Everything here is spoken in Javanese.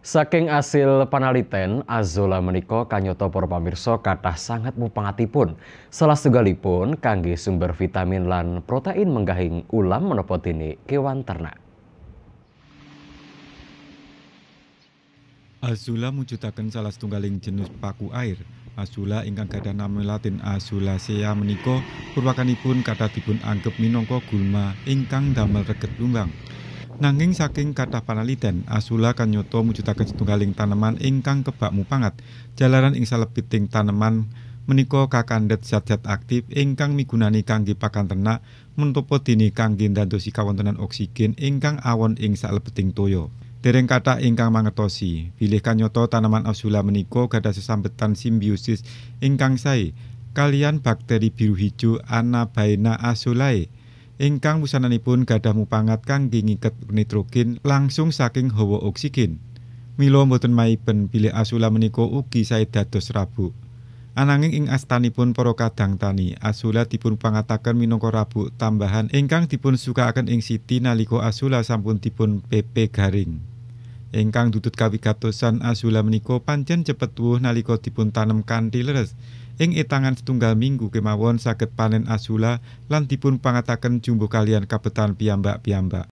Saking asil panaliten, Azola Meniko kanyoto para kata kathah sangat mupangatipun. Salah segalipun, kangge sumber vitamin lan protein menggahing ulam menopotini kewan ternak. Azula mujutakan salah setunggaling jenis paku air. Azula ingkang gadah nama latin Azula sea meniko, purwakanipun kata dipun anggep minongko gulma ingkang damel reget lumbang. Nanging saking kata panaliten, Asula kanyoto mujutakan setunggaling taneman ingkang kebak mupangat, jalaran ing salebiting taneman menika kakandet zat-zat aktif ingkang migunani kangge pakan ternak menutupo dini kangge ndadosi kawontenan oksigen ingkang awon ing salebeting toyo. Dereng kata ingkang mangertosi, bilih kanyoto taneman asula menika gadah sesambetan simbiosis ingkang sae kalian bakteri biru hijau Anabaena asulae. ingkang wusananipun gadah mupangat kangge ngiket nitrogen langsung saking hawa oksigen. Milo mboten maiben bilih asula menika ugi saya dados rabuk. Ananging ing astanipun para kadang tani, asula dipun pangataken minangka rabu. tambahan ingkang dipun sukakaken ing siti nalika asula sampun dipun PP garing. Ingkang dudut kawigatosan asula menika pancen cepet wuh nalika dipun tanem kanthi leres. ing etangan setunggal minggu kemawon saged panen asula, lan dipun pangataken jumbuh kaliyan kabetan piyambak piyambak